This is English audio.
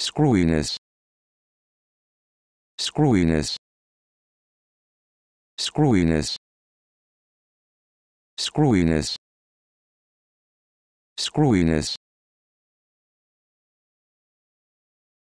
screwiness screwiness screwiness screwiness screwiness